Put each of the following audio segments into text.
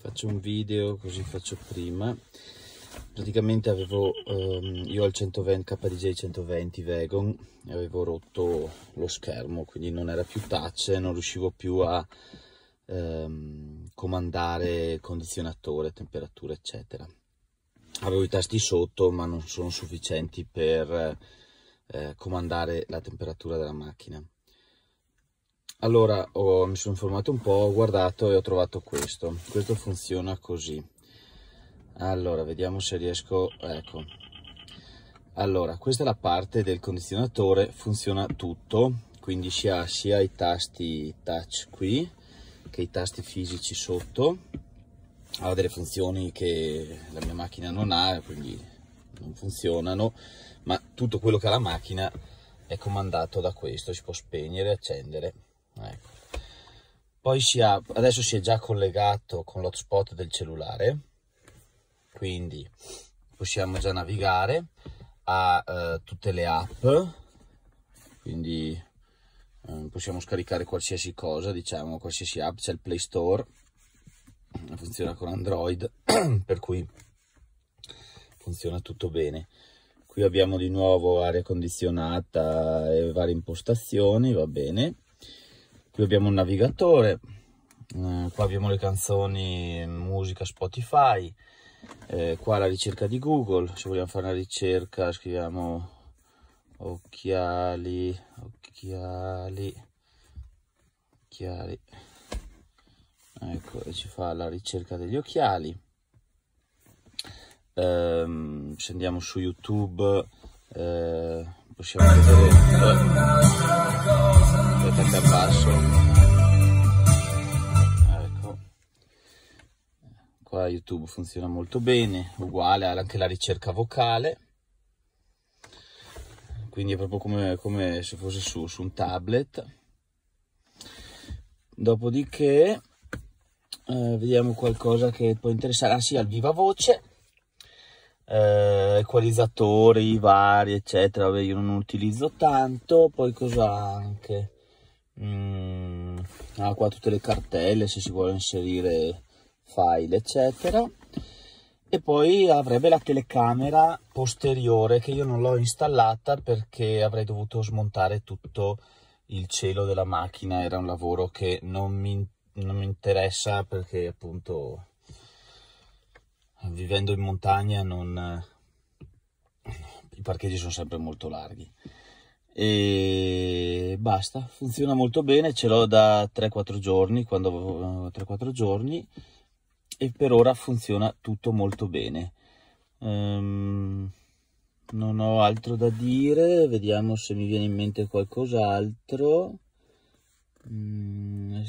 faccio un video così faccio prima praticamente avevo ehm, io al 120 KDJ 120 Vegon e avevo rotto lo schermo quindi non era più touch non riuscivo più a ehm, comandare condizionatore temperatura eccetera avevo i tasti sotto ma non sono sufficienti per eh, comandare la temperatura della macchina allora oh, mi sono informato un po', ho guardato e ho trovato questo. Questo funziona così. Allora, vediamo se riesco... Ecco. Allora, questa è la parte del condizionatore, funziona tutto, quindi si ha sia i tasti touch qui che i tasti fisici sotto. Ha delle funzioni che la mia macchina non ha, quindi non funzionano, ma tutto quello che ha la macchina è comandato da questo, si può spegnere accendere ecco. poi si ha, adesso si è già collegato con l'hotspot del cellulare quindi possiamo già navigare a eh, tutte le app quindi eh, possiamo scaricare qualsiasi cosa diciamo qualsiasi app c'è il play store funziona con android per cui funziona tutto bene qui abbiamo di nuovo aria condizionata e varie impostazioni va bene qui abbiamo un navigatore eh, qua abbiamo le canzoni musica spotify eh, qua la ricerca di google se vogliamo fare una ricerca scriviamo occhiali occhiali occhiali ecco ci fa la ricerca degli occhiali ehm, se andiamo su youtube eh, possiamo vedere lo tocca a basso ecco qua youtube funziona molto bene uguale anche la ricerca vocale quindi è proprio come, come se fosse su, su un tablet dopodiché eh, vediamo qualcosa che può interessare ah sì al viva voce eh, equalizzatori vari eccetera Vabbè, io non utilizzo tanto poi cosa anche mm, ha qua tutte le cartelle se si vuole inserire file eccetera e poi avrebbe la telecamera posteriore che io non l'ho installata perché avrei dovuto smontare tutto il cielo della macchina era un lavoro che non mi, non mi interessa perché appunto vivendo in montagna non, i parcheggi sono sempre molto larghi e basta, funziona molto bene, ce l'ho da 3-4 giorni, quando 3-4 eh, giorni e per ora funziona tutto molto bene. Um, non ho altro da dire, vediamo se mi viene in mente qualcos'altro. Mm,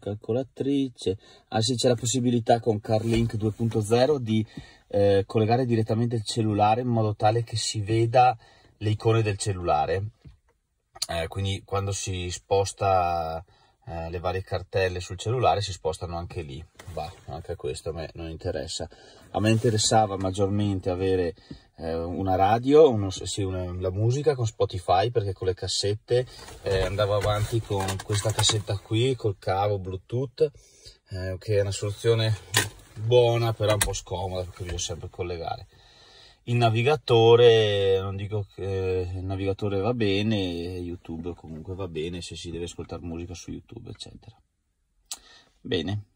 calcolatrice. Ah sì, c'è la possibilità con CarLink 2.0 di eh, collegare direttamente il cellulare in modo tale che si veda le icone del cellulare, eh, quindi quando si sposta eh, le varie cartelle sul cellulare si spostano anche lì, va, anche questo a me non interessa. A me interessava maggiormente avere eh, una radio, uno, sì, una, la musica con Spotify perché con le cassette eh, andavo avanti con questa cassetta qui, col cavo Bluetooth, eh, che è una soluzione buona però un po' scomoda perché devo sempre collegare il navigatore, non dico che il navigatore va bene, YouTube comunque va bene se si deve ascoltare musica su YouTube, eccetera. Bene.